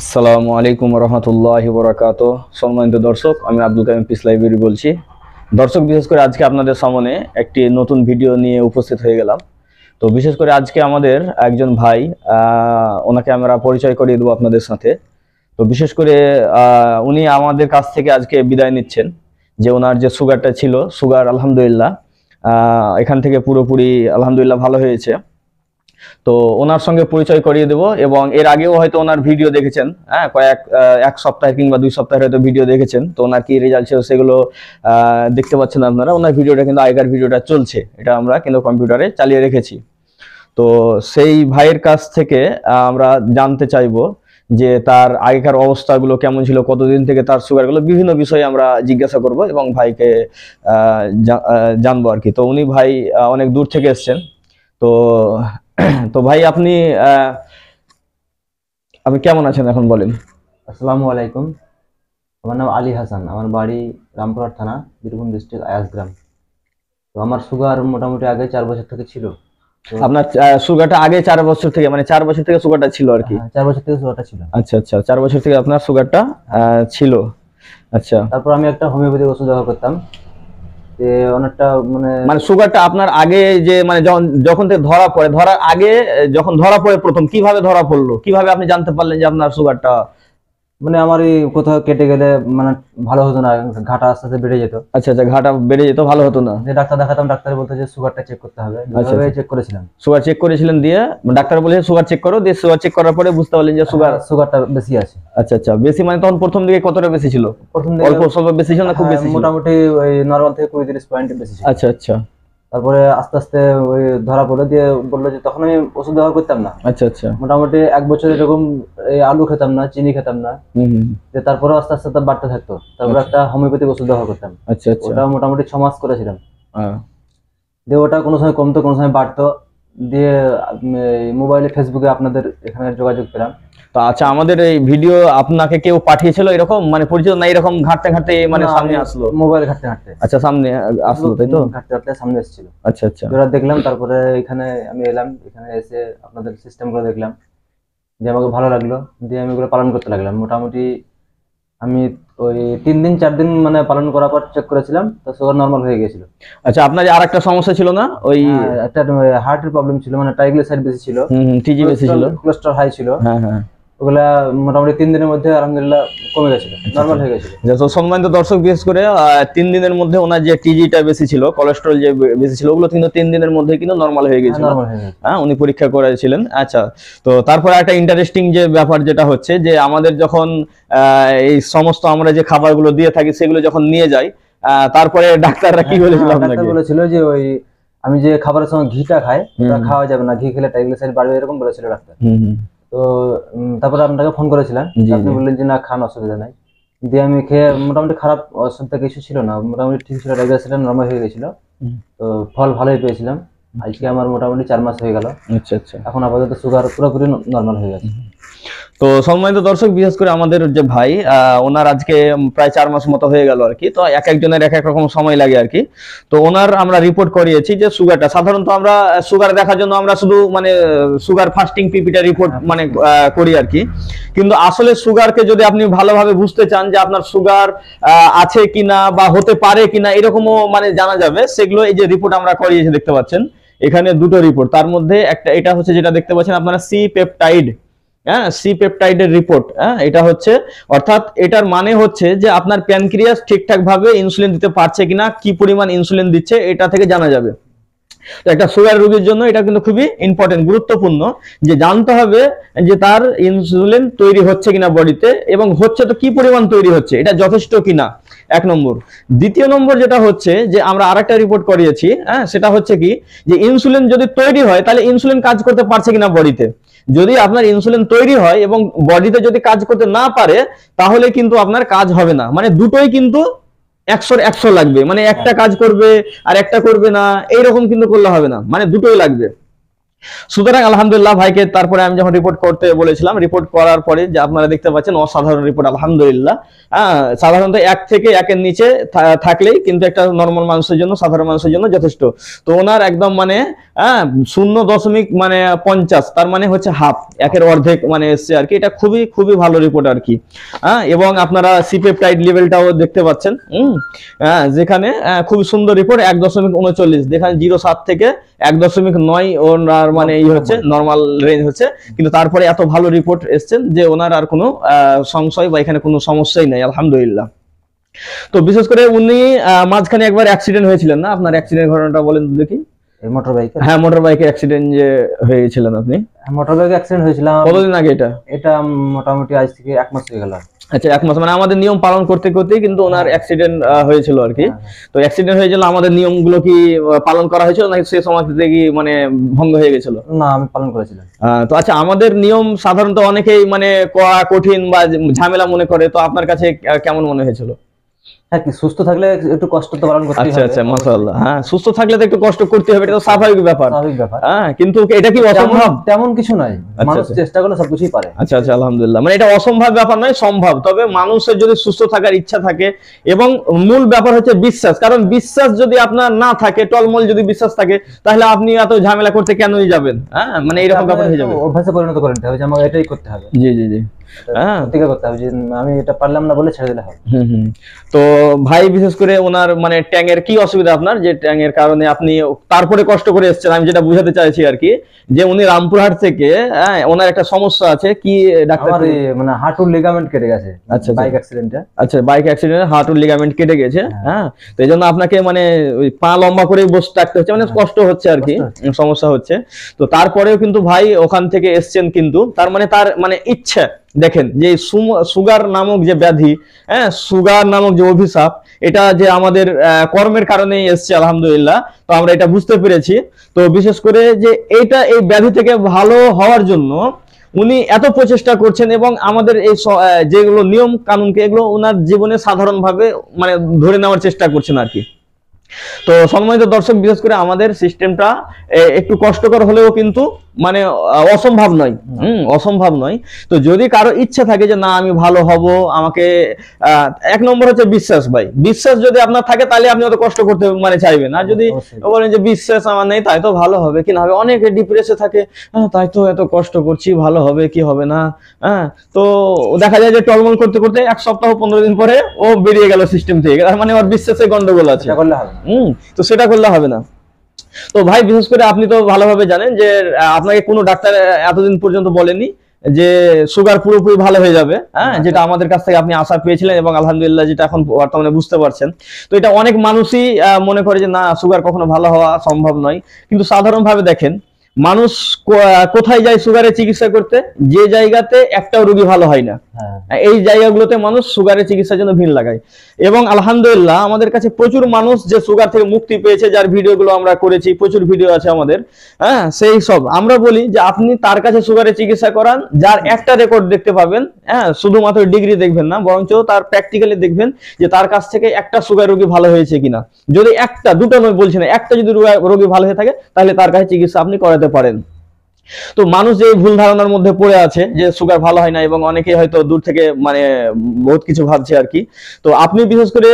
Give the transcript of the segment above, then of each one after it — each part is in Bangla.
আসসালামু আলাইকুম রহমতুল্লাহ বরাকাত সম্মানিত দর্শক আমি আব্দুল কালিম পিস লাইব্রেরি বলছি দর্শক বিশেষ করে আজকে আপনাদের সামনে একটি নতুন ভিডিও নিয়ে উপস্থিত হয়ে গেলাম তো বিশেষ করে আজকে আমাদের একজন ভাই ওনাকে আমরা পরিচয় করিয়ে দেবো আপনাদের সাথে তো বিশেষ করে উনি আমাদের কাছ থেকে আজকে বিদায় নিচ্ছেন যে ওনার যে সুগারটা ছিল সুগার আলহামদুলিল্লাহ এখান থেকে পুরোপুরি আলহামদুলিল্লাহ ভালো হয়েছে তো ওনার সঙ্গে পরিচয় করিয়ে দেব এবং এর আগেও হয়তো ওনার ভিডিও দেখেছেন হ্যাঁ কয়েক এক সপ্তাহ কিংবা দুই সপ্তাহের হয়তো ভিডিও দেখেছেন তো ওনার কি রেজাল্ট ছিল সেগুলো দেখতে পাচ্ছেন আপনারা ওনার ভিডিওটা কিন্তু আগেকার ভিডিওটা চলছে এটা আমরা কিন্তু কম্পিউটারে চালিয়ে রেখেছি তো সেই ভাইয়ের কাছ থেকে আমরা জানতে চাইবো যে তার আগেকার অবস্থাগুলো কেমন ছিল কতদিন থেকে তার সুগারগুলো বিভিন্ন বিষয়ে আমরা জিজ্ঞাসা করব এবং ভাইকে জানবো আর কি তো উনি ভাই অনেক দূর থেকে এসছেন তো তো ভাই আপনি আপনি কেমন আছেন এখন বলেন আসসালামু আলাইকুম আমার নাম আলী হাসান আমার বাড়ি রামপুরহাট থানা বীরভূম ডিস্ট্রিক্ট আয়াসগ্রাম তো আমার সুগার মোটামুটি আগে চার বছর থেকে ছিল আপনার সুগারটা আগে চার বছর থেকে মানে চার বছর থেকে সুগারটা ছিল আর কি হ্যাঁ, চার বছর থেকে সুগারটা ছিল আচ্ছা আচ্ছা চার বছর থেকে আপনার সুগারটা ছিল আচ্ছা তারপর আমি একটা হোমিওপ্যাথিক ওষুধ ব্যবহার করতাম অনেকটা মানে মানে সুগারটা আপনার আগে যে মানে যখন থেকে ধরা পড়ে আগে যখন ধরা পড়ে প্রথম কিভাবে ধরা পড়লো কিভাবে আপনি জানতে পারলেন যে আপনার সুগারটা মানে আমার এই কোথাও কেটে গেলে মানে ভালো হতো না ঘাটা আস্তে আস্তে বেড়ে যেত আচ্ছা আচ্ছা ঘাটা বেড়ে যেত ভালো হতো না যে ডাক্তার দেখাতাম ডাক্তার বলতো যে সুগারটা চেক করতে হবে চেক আচ্ছা, আচ্ছা। করেছিলাম সুগার চেক করেছিলেন দিয়ে ডাক্তার বলেছে সুগার চেক করো দিয়ে সুগার চেক করার পরে বুঝতে পারলেন যে সুগার হ্যাঁ, সুগারটা বেশি আছে আচ্ছা আচ্ছা বেশি মানে তখন প্রথম দিকে কতটা বেশি ছিল প্রথম দিকে অল্প স্বল্প বেশি ছিল না খুব হ্যাঁ, বেশি মোটামুটি নরমাল থেকে কুড়ি তিরিশ পয়েন্ট বেশি আচ্ছা আচ্ছা তারপরে আস্তে আস্তে ওই ধরা পড়লো দিয়ে বললো যে তখন আমি ওষুধ ব্যবহার করতাম না আচ্ছা আচ্ছা মোটামুটি এক বছর এরকম এই আলু খেতাম না চিনি খেতাম না যে তারপরে আস্তে আস্তে তার বাড়তে থাকতো তারপরে আচ্ছা। একটা হোমিওপ্যাথিক ওষুধ ব্যবহার করতাম আচ্ছা আচ্ছা ওটা মোটামুটি ছ মাস করেছিলাম দিয়ে ওটা কোনো সময় কমতো কোনো সময় বাড়তো দিয়ে মোবাইলে ফেসবুকে আপনাদের এখানে যোগাযোগ পেলাম তো আচ্ছা আমাদের এই ভিডিও আপনাকে কেউ পাঠিয়েছিল এরকম মানে পরিচিত না এরকম ঘাটতে ঘাটতে মানে সামনে আসলো মোবাইল ঘাটতে ঘাটতে আচ্ছা সামনে আসলো তাই তো ঘাটতে ঘাটতে সামনে এসেছিল আচ্ছা আচ্ছা ওরা দেখলাম তারপরে এখানে আমি এলাম এখানে এসে আপনাদের সিস্টেমগুলো দেখলাম দিয়ে আমাকে ভালো লাগলো দিয়ে আমি ওগুলো পালন করতে লাগলাম মোটামুটি আমি ওই তিন দিন চার দিন মানে পালন করার পর চেক করেছিলাম তো সুগার নর্মাল হয়ে গিয়েছিল আচ্ছা আপনার আর একটা সমস্যা ছিল না ওই হ্যাঁ, একটা হার্টের প্রবলেম ছিল মানে ট্রাইগ্লিসারাইড বেশি ছিল টিজি বেশি ছিল কোলেস্টেরল হাই ছিল হ্যাঁ হ্যাঁ ওগুলা মোটামুটি তিন দিনের মধ্যে আলহামদুলিল্লাহ কমে গেছিল নর্মাল আচ্ছা, আচ্ছা। হয়ে গেছিল তো সম্মানিত দর্শক বিশেষ করে তিন দিনের মধ্যে ওনার যে টিজিটা বেশি ছিল কলেস্ট্রল যে বেশি ছিল ওগুলো কিন্তু তিন দিনের মধ্যে কিন্তু নর্মাল হয়ে গেছিল হ্যাঁ, হ্যাঁ উনি পরীক্ষা করেছিলেন আচ্ছা তো তারপরে একটা ইন্টারেস্টিং যে ব্যাপার যেটা হচ্ছে যে আমাদের যখন এই সমস্ত আমরা যে খাবারগুলো দিয়ে থাকি সেগুলো যখন নিয়ে যাই তারপরে ডাক্তাররা কি হ্যাঁ, বলেছিল হ্যাঁ, আপনাকে বলেছিল যে ওই আমি যে খাবারের সময় ঘিটা খাই ওটা খাওয়া যাবে না ঘি খেলে ট্রাইগ্লিসারাইড বাড়বে এরকম বলেছিল ডাক্তার তো তারপরে আপনাকে ফোন করেছিলাম আপনি বললেন যে না খান অসুবিধা নাই দিয়ে আমি খেয়ে মোটামুটি খারাপ অসুবিধা কিছু ছিল না মোটামুটি ঠিক ছিল ডায়াবেটিস নর্মাল হয়ে গেছিল তো ফল ভালোই পেয়েছিলাম আজকে আমার মোটামুটি চার মাস হয়ে গেল আচ্ছা আচ্ছা এখন আপাতত সুগার পুরোপুরি নর্মাল হয়ে গেছে তো সম্মানিত দর্শক বিশেষ করে আমাদের যে ভাই ওনার আজকে প্রায় চার মাস মতো হয়ে গেল আর কি তো এক একজনের এক এক রকম সময় লাগে আর কি তো ওনার আমরা রিপোর্ট করিয়েছি যে সুগারটা সাধারণত আমরা সুগার দেখার জন্য আমরা শুধু মানে সুগার ফাস্টিং পিপিটা রিপোর্ট মানে করি আর কি কিন্তু আসলে সুগারকে যদি আপনি ভালোভাবে বুঝতে চান যে আপনার সুগার আছে কিনা বা হতে পারে কিনা এরকমও মানে জানা যাবে সেগুলো এই যে রিপোর্ট আমরা করিয়েছি দেখতে পাচ্ছেন এখানে দুটো রিপোর্ট তার মধ্যে একটা এটা হচ্ছে যেটা দেখতে পাচ্ছেন আপনারা সি পেপটাইড হ্যাঁ সি পেপটাইডের রিপোর্ট হ্যাঁ এটা হচ্ছে অর্থাৎ এটার মানে হচ্ছে যে আপনার প্যানক্রিয়াস ঠিকঠাক ভাবে ইনসুলিন দিতে পারছে কিনা কি পরিমাণ ইনসুলিন দিচ্ছে এটা থেকে জানা যাবে তো একটা সুগার রোগীর জন্য এটা কিন্তু খুবই ইম্পর্টেন্ট গুরুত্বপূর্ণ যে জানতে হবে যে তার ইনসুলিন তৈরি হচ্ছে কিনা বডিতে এবং হচ্ছে তো কি পরিমাণ তৈরি হচ্ছে এটা যথেষ্ট কিনা এক নম্বর দ্বিতীয় নম্বর যেটা হচ্ছে যে আমরা আরেকটা রিপোর্ট করিয়েছি হ্যাঁ সেটা হচ্ছে কি যে ইনসুলিন যদি তৈরি হয় তাহলে ইনসুলিন কাজ করতে পারছে কিনা বডিতে যদি আপনার ইনসুলিন তৈরি হয় এবং বডিতে যদি কাজ করতে না পারে তাহলে কিন্তু আপনার কাজ হবে না মানে দুটোই কিন্তু একশোর একশো লাগবে মানে একটা হ্যাঁ। কাজ করবে আর একটা করবে না এইরকম কিন্তু করলে হবে না মানে দুটোই লাগবে সুতরাং আলহামদুলিল্লাহ ভাইকে তারপরে আমি যখন রিপোর্ট করতে বলেছিলাম রিপোর্ট করার পরে যে আপনারা দেখতে পাচ্ছেন অসাধারণ রিপোর্ট আলহামদুলিল্লাহ হ্যাঁ সাধারণত এক থেকে একের নিচে থাকলেই কিন্তু একটা নর্মাল মানুষের জন্য সাধারণ মানুষের জন্য যথেষ্ট তো ওনার একদম মানে হ্যাঁ শূন্য দশমিক মানে পঞ্চাশ তার মানে হচ্ছে হাফ একের অর্ধেক মানে এসছে আর কি এটা খুবই খুবই ভালো রিপোর্ট আর কি হ্যাঁ এবং আপনারা সিপেপটাইড লেভেলটাও দেখতে পাচ্ছেন হ্যাঁ যেখানে হ্যাঁ, খুবই সুন্দর রিপোর্ট এক দশমিক উনচল্লিশ যেখানে জিরো সাত থেকে এক দশমিক নয় ওনার ওনার মানে এই হচ্ছে নর্মাল রেঞ্জ হচ্ছে কিন্তু তারপরে এত ভালো রিপোর্ট এসছেন যে ওনার আর কোনো সংশয় বা এখানে কোনো সমস্যাই নাই আলহামদুলিল্লাহ তো বিশেষ করে উনি মাঝখানে একবার অ্যাক্সিডেন্ট হয়েছিলেন না আপনার অ্যাক্সিডেন্ট ঘটনাটা বলেন দেখি মোটর বাইক হ্যাঁ মোটর বাইকের অ্যাক্সিডেন্ট যে হয়েছিলেন আপনি মোটর বাইক অ্যাক্সিডেন্ট হয়েছিলাম কতদিন আগে এটা এটা মোটামুটি আজ থেকে এক মাস হয়ে গেল আচ্ছা এক মাস মানে আমাদের নিয়ম পালন করতে করতে কিন্তু ওনার অ্যাক্সিডেন্ট হয়েছিল আর কি হ্যাঁ। তো অ্যাক্সিডেন্ট হয়েছিল আমাদের নিয়মগুলো কি পালন করা হয়েছিল নাকি সে সময় থেকে মানে ভঙ্গ হয়ে গেছিল না আমি পালন করেছিলাম তো আচ্ছা আমাদের নিয়ম সাধারণত অনেকেই মানে কঠিন বা ঝামেলা মনে করে তো আপনার কাছে কেমন মনে হয়েছিল হ্যাঁ কি সুস্থ থাকলে একটু কষ্ট তো আচ্ছা, আচ্ছা হ্যাঁ সুস্থ থাকলে তো একটু কষ্ট করতে হবে এটা স্বাভাবিক ব্যাপার ব্যাপার হ্যাঁ কিন্তু এটা কি আচ্ছা, আচ্ছা। চেষ্টা আলহামদুলিল্লাহ মানে এটা অসম্ভব ব্যাপার নয় সম্ভব তবে মানুষের যদি সুস্থ থাকার ইচ্ছা থাকে এবং মূল ব্যাপার হচ্ছে বিশ্বাস কারণ বিশ্বাস যদি আপনার না থাকে টলমল যদি বিশ্বাস থাকে তাহলে আপনি এত ঝামেলা করতে কেনই যাবেন হ্যাঁ মানে এরকম ব্যাপার হয়ে যাবে অভ্যাসে পরিণত করে নিতে হবে আমাকে এটাই করতে হবে জি জি জি হ্যাঁ আমি এটা পারলাম না বলে ছেড়ে দিলে হবে হম হম তো ভাই বিশেষ করে ওনার মানে ট্যাং এর কি অসুবিধা আপনার যে ট্যাং এর কারণে আপনি তারপরে কষ্ট করে এসছেন আমি যেটা বুঝাতে চাইছি আর কি যে উনি রামপুরহাট থেকে হ্যাঁ ওনার একটা সমস্যা আছে কি ডাক্তার মানে হাঁটুর লিগামেন্ট কেটে গেছে আচ্ছা বাইক অ্যাক্সিডেন্টে আচ্ছা বাইক আচ্ছা, অ্যাক্সিডেন্টে হাঁটুর লিগামেন্ট কেটে গেছে হ্যাঁ।, হ্যাঁ তো এই জন্য আপনাকে মানে ওই পা লম্বা করে বসে থাকতে হচ্ছে মানে হ্যাঁ। কষ্ট হচ্ছে আর কি সমস্যা হচ্ছে তো তারপরেও কিন্তু ভাই ওখান থেকে এসছেন কিন্তু তার মানে তার মানে ইচ্ছা দেখেন যে সুগার নামক যে ব্যাধি হ্যাঁ সুগার নামক যে অভিশাপ এটা যে আমাদের কর্মের কারণেই এসছে আলহামদুলিল্লাহ তো আমরা এটা বুঝতে পেরেছি তো বিশেষ করে যে এটা এই ব্যাধি থেকে ভালো হওয়ার জন্য উনি এত প্রচেষ্টা করছেন এবং আমাদের এই যেগুলো নিয়ম কানুনকে এগুলো ওনার জীবনে সাধারণভাবে মানে ধরে নেওয়ার চেষ্টা করছেন আর কি তো সম্মানিত দর্শক বিশেষ করে আমাদের সিস্টেমটা একটু কষ্টকর হলেও কিন্তু মানে অসম্ভব নয় হুম অসম্ভব নয় তো যদি কারো ইচ্ছে থাকে যে না আমি ভালো হব আমাকে এক নম্বর হচ্ছে বিশ্বাস ভাই বিশ্বাস যদি আপনার থাকে তাহলে আপনি অত কষ্ট করতে মানে চাইবেন আর যদি বলেন যে বিশ্বাস আমার নেই তাই তো ভালো হবে কি না হবে অনেকে ডিপ্রেসে থাকে তাই তো এত কষ্ট করছি ভালো হবে কি হবে না হ্যাঁ তো দেখা যায় যে টলমল করতে করতে এক সপ্তাহ পনেরো দিন পরে ও বেরিয়ে গেল সিস্টেম থেকে মানে ওর বিশ্বাসের গন্ডগোল আছে করলে হবে হুম তো সেটা করলে হবে না তো ভাই বিশেষ করে আপনি তো ভালোভাবে জানেন যে আপনাকে কোনো ডাক্তার এতদিন পর্যন্ত বলেনি যে সুগার পুরোপুরি ভালো হয়ে যাবে হ্যাঁ, হ্যাঁ যেটা আমাদের কাছ থেকে আপনি আশা পেয়েছিলেন এবং আলহামদুলিল্লাহ যেটা এখন বর্তমানে বুঝতে পারছেন তো এটা অনেক মানুষই মনে করে যে না সুগার কখনো ভালো হওয়া সম্ভব নয় কিন্তু সাধারণভাবে দেখেন মানুষ কোথায় যায় সুগারের চিকিৎসা করতে যে জায়গাতে একটাও রোগী ভালো হয় না হ্যাঁ। এই জায়গাগুলোতে মানুষ সুগারের চিকিৎসার জন্য ভিড় লাগায় এবং আলহামদুলিল্লাহ আমাদের কাছে প্রচুর মানুষ যে সুগার থেকে মুক্তি পেয়েছে যার ভিডিওগুলো আমরা করেছি প্রচুর ভিডিও আছে আমাদের হ্যাঁ সেই সব আমরা বলি যে আপনি তার কাছে সুগারের চিকিৎসা করান যার একটা রেকর্ড দেখতে পাবেন হ্যাঁ শুধুমাত্র ডিগ্রি দেখবেন না বরঞ্চ তার প্র্যাকটিক্যালি দেখবেন যে তার কাছ থেকে একটা সুগার রোগী ভালো হয়েছে কিনা যদি একটা দুটো নয় বলছি না একটা যদি রোগী ভালো হয়ে থাকে তাহলে তার কাছে চিকিৎসা আপনি করাতে পারেন তো মানুষ যে ভুল ধারণার মধ্যে পড়ে আছে যে সুগার ভালো হয় না এবং অনেকেই হয়তো দূর থেকে মানে বহুত কিছু ভাবছে আর কি তো আপনি বিশেষ করে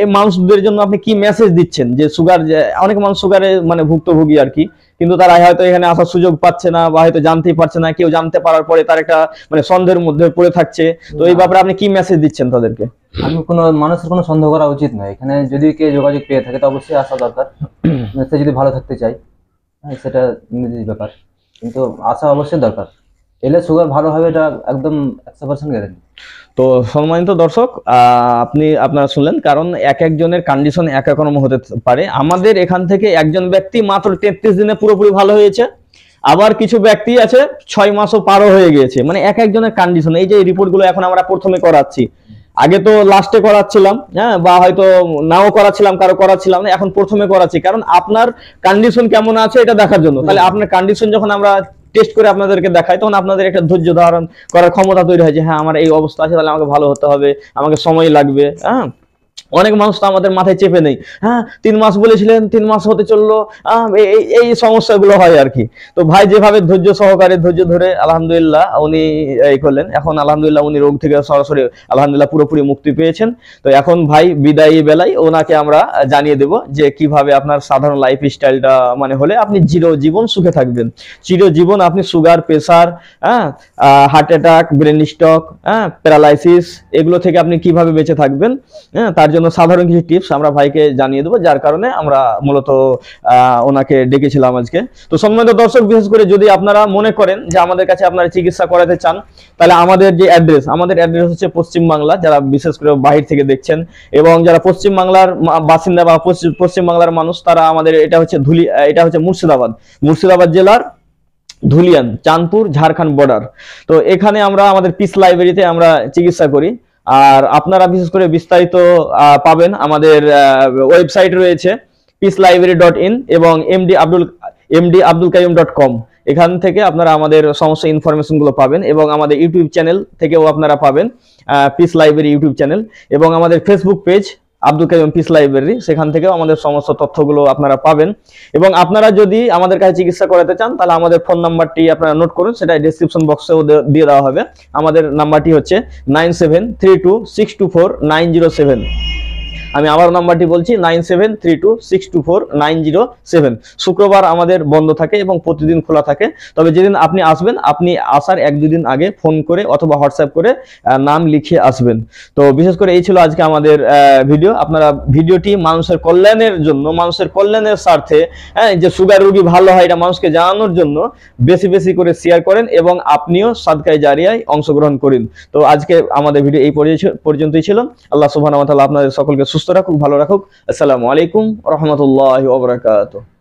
এই মানুষদের জন্য আপনি কি মেসেজ দিচ্ছেন যে সুগার অনেক মানুষ সুগারে মানে ভুক্তভোগী আর কি কিন্তু তারা হয়তো এখানে আসার সুযোগ পাচ্ছে না বা হয়তো জানতেই পারছে না কেউ জানতে পারার পরে তার একটা মানে সন্দেহের মধ্যে পড়ে থাকছে তো এই ব্যাপারে আপনি কি মেসেজ দিচ্ছেন তাদেরকে আমি কোনো মানুষের কোনো সন্দেহ করা উচিত নয় এখানে যদি কেউ যোগাযোগ পেয়ে থাকে তো অবশ্যই আসা দরকার সে যদি ভালো থাকতে চাই হ্যাঁ, সেটা নিজের ব্যাপার কিন্তু আসা অবশ্যই দরকার এলে সুগার ভালো হবে এটা একদম একশো পার্সেন্ট গ্যারেন্টি তো সম্মানিত দর্শক আপনি আপনারা শুনলেন কারণ এক একজনের কন্ডিশন এক এক রকম হতে পারে আমাদের এখান থেকে একজন ব্যক্তি মাত্র তেত্রিশ দিনে পুরোপুরি ভালো হয়েছে আবার কিছু ব্যক্তি আছে ছয় মাসও পারও হয়ে গিয়েছে মানে এক একজনের কন্ডিশন এই যে রিপোর্টগুলো এখন আমরা প্রথমে করাচ্ছি আগে তো লাস্টে করাচ্ছিলাম হ্যাঁ বা হয়তো নাও করাচ্ছিলাম কারো করাচ্ছিলাম না এখন প্রথমে করাচ্ছি কারণ আপনার কন্ডিশন কেমন আছে এটা দেখার জন্য তাহলে আপনার কন্ডিশন যখন আমরা টেস্ট করে আপনাদেরকে দেখাই তখন আপনাদের একটা ধৈর্য ধারণ করার ক্ষমতা তৈরি হয় যে হ্যাঁ আমার এই অবস্থা আছে তাহলে আমাকে ভালো হতে হবে আমাকে সময় লাগবে হ্যাঁ অনেক মানুষ তো আমাদের মাথায় চেপে নেই হ্যাঁ তিন মাস বলেছিলেন তিন মাস হতে চললো এই সমস্যাগুলো হয় আর কি তো ভাই যেভাবে ধৈর্য সহকারে ধৈর্য ধরে আলহামদুলিল্লাহ উনি এই করলেন এখন আলহামদুলিল্লাহ উনি রোগ থেকে সরাসরি আলহামদুলিল্লাহ পুরোপুরি মুক্তি পেয়েছেন তো এখন ভাই বিদায় বেলায় ওনাকে আমরা জানিয়ে দেব যে কিভাবে আপনার সাধারণ লাইফ স্টাইলটা মানে হলে আপনি চির জীবন সুখে থাকবেন চির জীবন আপনি সুগার প্রেশার হ্যাঁ হার্ট অ্যাটাক ব্রেন স্টক হ্যাঁ প্যারালাইসিস এগুলো থেকে আপনি কিভাবে বেঁচে থাকবেন হ্যাঁ তার জন্য সাধারণ কিছু টিপস আমরা ভাইকে জানিয়ে দেবো যার কারণে আমরা মূলত ওনাকে ডেকেছিলাম আজকে তো সম্মানিত দর্শক বিশেষ করে যদি আপনারা মনে করেন যে আমাদের কাছে আপনারা চিকিৎসা করাতে চান তাহলে আমাদের যে অ্যাড্রেস আমাদের অ্যাড্রেস হচ্ছে পশ্চিমবাংলা যারা বিশেষ করে বাহির থেকে দেখছেন এবং যারা পশ্চিমবাংলার বাসিন্দা বা পশ্চিমবাংলার মানুষ তারা আমাদের এটা হচ্ছে ধুলি এটা হচ্ছে মুর্শিদাবাদ মুর্শিদাবাদ জেলার ধুলিয়ান চাঁদপুর ঝাড়খন্ড বর্ডার তো এখানে আমরা আমাদের পিস লাইব্রেরিতে আমরা চিকিৎসা করি আর আপনারা বিশেষ করে বিস্তারিত পাবেন আমাদের ওয়েবসাইট রয়েছে পিস লাইব্রেরি ডট ইন এবং MD Abdul MD Abdul Qayyum dot com এখান থেকে আপনারা আমাদের সমস্ত ইনফরমেশনগুলো পাবেন এবং আমাদের ইউটিউব চ্যানেল থেকেও আপনারা পাবেন পিস লাইব্রেরি ইউটিউব চ্যানেল এবং আমাদের Facebook page Abdul Qayyum peace library সেখান থেকেও আমাদের সমস্ত তথ্যগুলো আপনারা পাবেন এবং আপনারা যদি আমাদের কাছে চিকিৎসা করাতে চান তাহলে আমাদের ফোন নাম্বারটি আপনারা নোট করুন সেটা ডিসক্রিপশন বক্সেও দিয়ে দেওয়া হবে আমাদের নাম্বারটি হচ্ছে nine seven three two six two four nine zero seven আমি আবার নাম্বারটি বলছি nine seven three two six two four nine zero seven শুক্রবার আমাদের বন্ধ থাকে এবং প্রতিদিন খোলা থাকে তবে যেদিন আপনি আসবেন আপনি আসার এক দুদিন আগে ফোন করে অথবা হোয়াটসঅ্যাপ করে নাম লিখে আসবেন তো বিশেষ করে এই ছিল আজকে আমাদের ভিডিও আপনারা ভিডিওটি মানুষের কল্যাণের জন্য মানুষের কল্যাণের স্বার্থে হ্যাঁ যে সুগার রোগী ভালো হয় এটা মানুষকে জানানোর জন্য বেশি বেশি করে শেয়ার করেন এবং আপনিও সাদকায় জারিয়ায় অংশগ্রহণ করেন তো আজকে আমাদের ভিডিও এই পর্যন্তই ছিল আল্লাহ সুবাহ আপনাদের সকলকে সুস্থ সুস্থ রাখুক ভালো রাখুক আসসালামু আলাইকুম রহমতুল্লাহ ওবরাকাত